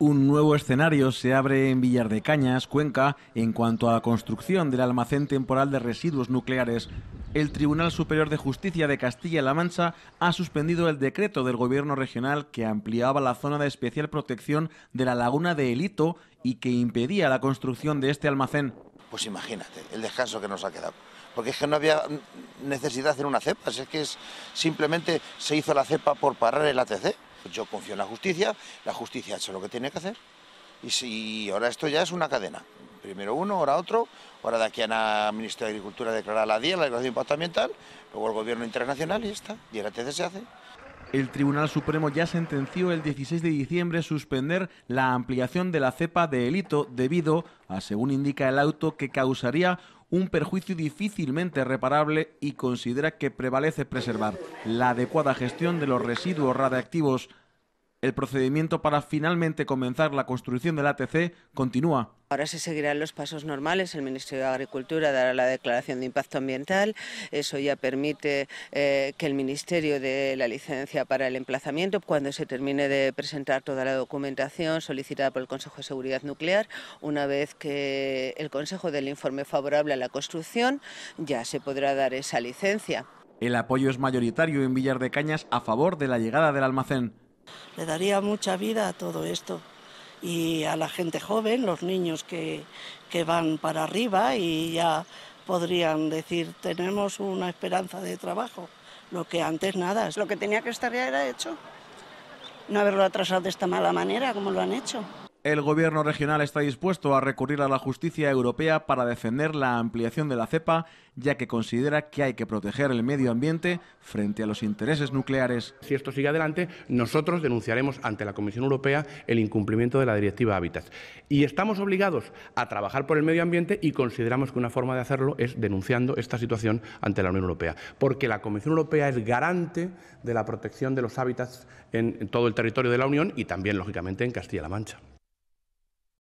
Un nuevo escenario se abre en Villar de Cañas, Cuenca, en cuanto a la construcción del almacén temporal de residuos nucleares. El Tribunal Superior de Justicia de Castilla-La Mancha ha suspendido el decreto del Gobierno regional que ampliaba la zona de especial protección de la laguna de Elito y que impedía la construcción de este almacén. Pues imagínate el descanso que nos ha quedado. Porque es que no había necesidad de hacer una cepa, es que simplemente se hizo la cepa por parar el ATC yo confío en la justicia, la justicia ha hecho lo que tiene que hacer. Y si ahora esto ya es una cadena. Primero uno, ahora otro, ahora de aquí a la Ministra de Agricultura declarar la DIA, la Declaración de Impacto Ambiental, luego el Gobierno Internacional y ya está. Y el e se hace. El Tribunal Supremo ya sentenció el 16 de diciembre suspender la ampliación de la cepa de Elito debido a, según indica el auto, que causaría un perjuicio difícilmente reparable y considera que prevalece preservar la adecuada gestión de los residuos radiactivos. El procedimiento para finalmente comenzar la construcción del ATC continúa Ahora se seguirán los pasos normales. El Ministerio de Agricultura dará la declaración de impacto ambiental. Eso ya permite eh, que el Ministerio dé la licencia para el emplazamiento cuando se termine de presentar toda la documentación solicitada por el Consejo de Seguridad Nuclear. Una vez que el Consejo dé el informe favorable a la construcción, ya se podrá dar esa licencia. El apoyo es mayoritario en Villar de Cañas a favor de la llegada del almacén. Le daría mucha vida a todo esto y a la gente joven, los niños que, van para arriba y ya podrían decir tenemos una esperanza de trabajo, lo que antes nada. Lo que tenía que estar ya era hecho, no haberlo atrasado de esta mala manera como lo han hecho. El gobierno regional está dispuesto a recurrir a la justicia europea para defender la ampliación de la cepa, ya que considera que hay que proteger el medio ambiente frente a los intereses nucleares. Si esto sigue adelante, nosotros denunciaremos ante la Comisión Europea el incumplimiento de la Directiva Hábitats. Y estamos obligados a trabajar por el medio ambiente y consideramos que una forma de hacerlo es denunciando esta situación ante la Unión Europea, porque la Comisión Europea es garante de la protección de los hábitats en todo el territorio de la Unión y también, lógicamente, en Castilla-La Mancha.